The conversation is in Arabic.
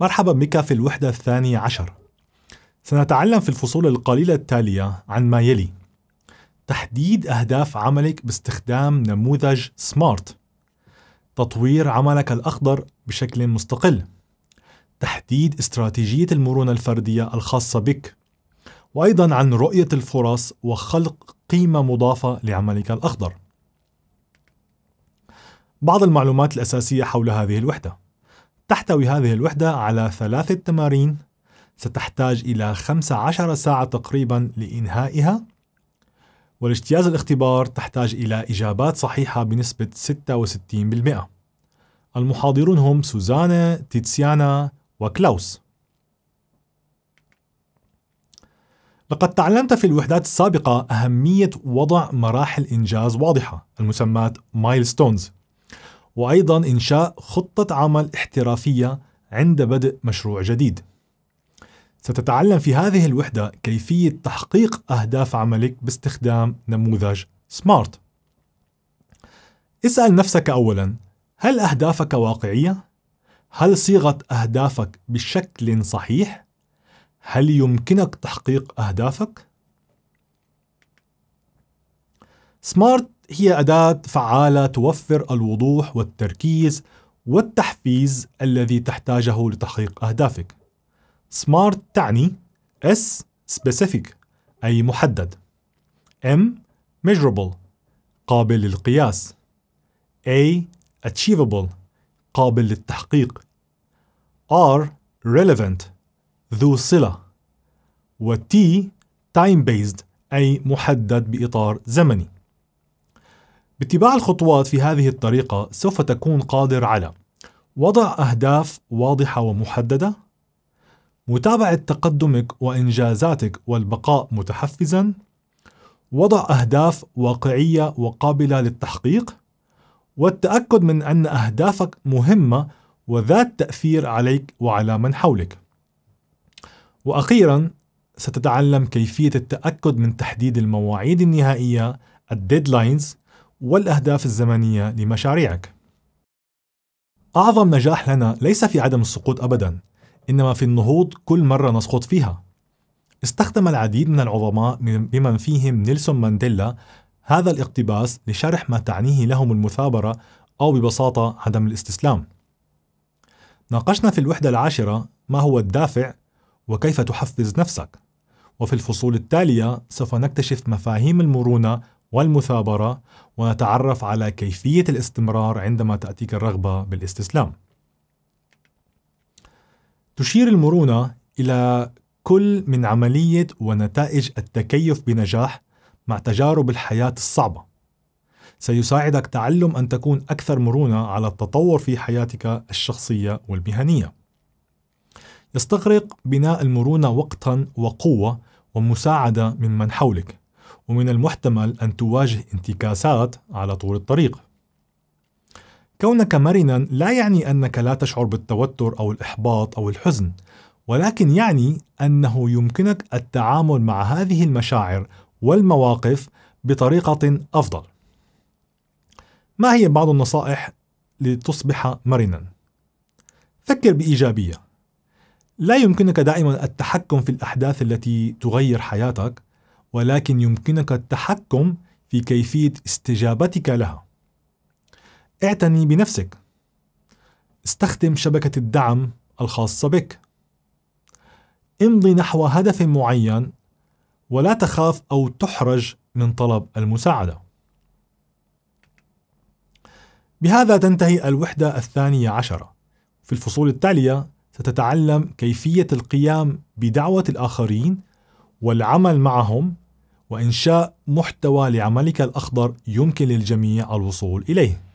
مرحبا بك في الوحدة الثانية عشر سنتعلم في الفصول القليلة التالية عن ما يلي تحديد أهداف عملك باستخدام نموذج سمارت تطوير عملك الأخضر بشكل مستقل تحديد استراتيجية المرونة الفردية الخاصة بك وأيضا عن رؤية الفرص وخلق قيمة مضافة لعملك الأخضر بعض المعلومات الأساسية حول هذه الوحدة تحتوي هذه الوحدة على ثلاثة تمارين ستحتاج إلى 15 ساعة تقريبا لإنهائها والاجتياز الاختبار تحتاج إلى إجابات صحيحة بنسبة 66% المحاضرون هم سوزانا، تيتسيانا وكلاوس لقد تعلمت في الوحدات السابقة أهمية وضع مراحل إنجاز واضحة المسمات مايلستونز وأيضا إنشاء خطة عمل احترافية عند بدء مشروع جديد. ستتعلم في هذه الوحدة كيفية تحقيق أهداف عملك باستخدام نموذج سمارت. اسأل نفسك أولاً: هل أهدافك واقعية؟ هل صيغة أهدافك بشكل صحيح؟ هل يمكنك تحقيق أهدافك؟ سمارت هي أداة فعالة توفر الوضوح والتركيز والتحفيز الذي تحتاجه لتحقيق أهدافك. سمارت تعني S specific أي محدد M measurable قابل للقياس A achievable قابل للتحقيق R relevant ذو صلة و T time based أي محدد بإطار زمني باتباع الخطوات في هذه الطريقة سوف تكون قادر على وضع أهداف واضحة ومحددة متابعة تقدمك وإنجازاتك والبقاء متحفزا وضع أهداف واقعية وقابلة للتحقيق والتأكد من أن أهدافك مهمة وذات تأثير عليك وعلى من حولك وأخيرا ستتعلم كيفية التأكد من تحديد المواعيد النهائية الديدلاينز والأهداف الزمنية لمشاريعك. أعظم نجاح لنا ليس في عدم السقوط أبداً، إنما في النهوض كل مرة نسقط فيها. استخدم العديد من العظماء بمن فيهم نيلسون مانديلا هذا الاقتباس لشرح ما تعنيه لهم المثابرة أو ببساطة عدم الاستسلام. ناقشنا في الوحدة العاشرة ما هو الدافع وكيف تحفز نفسك. وفي الفصول التالية سوف نكتشف مفاهيم المرونة والمثابرة ونتعرف على كيفية الاستمرار عندما تأتيك الرغبة بالاستسلام. تشير المرونة إلى كل من عملية ونتائج التكيف بنجاح مع تجارب الحياة الصعبة. سيساعدك تعلم أن تكون أكثر مرونة على التطور في حياتك الشخصية والمهنية. يستغرق بناء المرونة وقتا وقوة ومساعدة ممن حولك. ومن المحتمل أن تواجه انتكاسات على طول الطريق. كونك مرنا لا يعني أنك لا تشعر بالتوتر أو الإحباط أو الحزن، ولكن يعني أنه يمكنك التعامل مع هذه المشاعر والمواقف بطريقة أفضل. ما هي بعض النصائح لتصبح مرنا؟ فكر بإيجابية. لا يمكنك دائما التحكم في الأحداث التي تغير حياتك، ولكن يمكنك التحكم في كيفية استجابتك لها. اعتني بنفسك. استخدم شبكة الدعم الخاصة بك. امضي نحو هدف معين ولا تخاف أو تحرج من طلب المساعدة. بهذا تنتهي الوحدة الثانية عشرة. في الفصول التالية ستتعلم كيفية القيام بدعوة الآخرين والعمل معهم وإنشاء محتوى لعملك الأخضر يمكن للجميع الوصول إليه